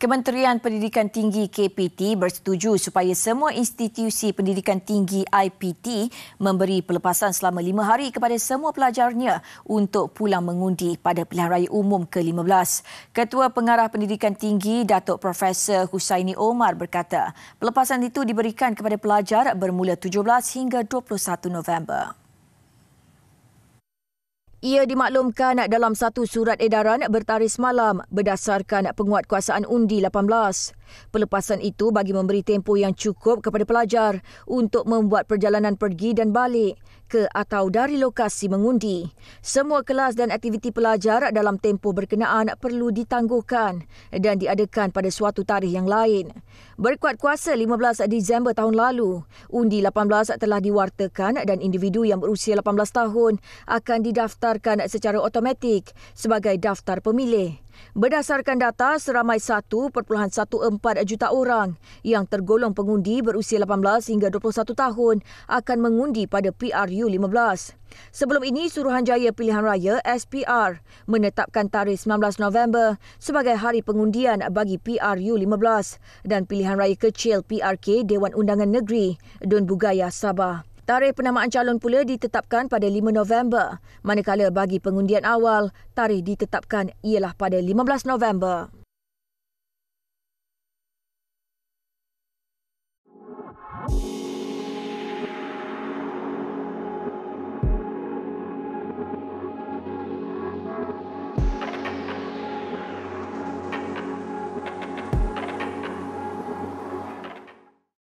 Kementerian Pendidikan Tinggi KPT bersetuju supaya semua institusi pendidikan tinggi IPT memberi pelepasan selama lima hari kepada semua pelajarnya untuk pulang mengundi pada pilihan raya umum ke-15. Ketua Pengarah Pendidikan Tinggi Datuk Profesor Husaini Omar berkata, pelepasan itu diberikan kepada pelajar bermula 17 hingga 21 November. Ia dimaklumkan dalam satu surat edaran bertaris malam berdasarkan penguatkuasaan undi Pelepasan itu bagi memberi tempoh yang cukup kepada pelajar untuk membuat perjalanan pergi dan balik ke atau dari lokasi mengundi. Semua kelas dan aktiviti pelajar dalam tempoh berkenaan perlu ditangguhkan dan diadakan pada suatu tarikh yang lain. Berkuat kuasa 15 Disember tahun lalu, undi 18 telah diwartakan dan individu yang berusia 18 tahun akan didaftarkan secara otomatik sebagai daftar pemilih. Berdasarkan data, seramai 1.14 juta orang yang tergolong pengundi berusia 18 hingga 21 tahun akan mengundi pada PRU15. Sebelum ini, Suruhanjaya Pilihan Raya SPR menetapkan tarikh 19 November sebagai hari pengundian bagi PRU15 dan Pilihan Raya Kecil PRK Dewan Undangan Negeri Dun Bugaya Sabah. Tarikh penamaan calon pula ditetapkan pada 5 November, manakala bagi pengundian awal, tarikh ditetapkan ialah pada 15 November.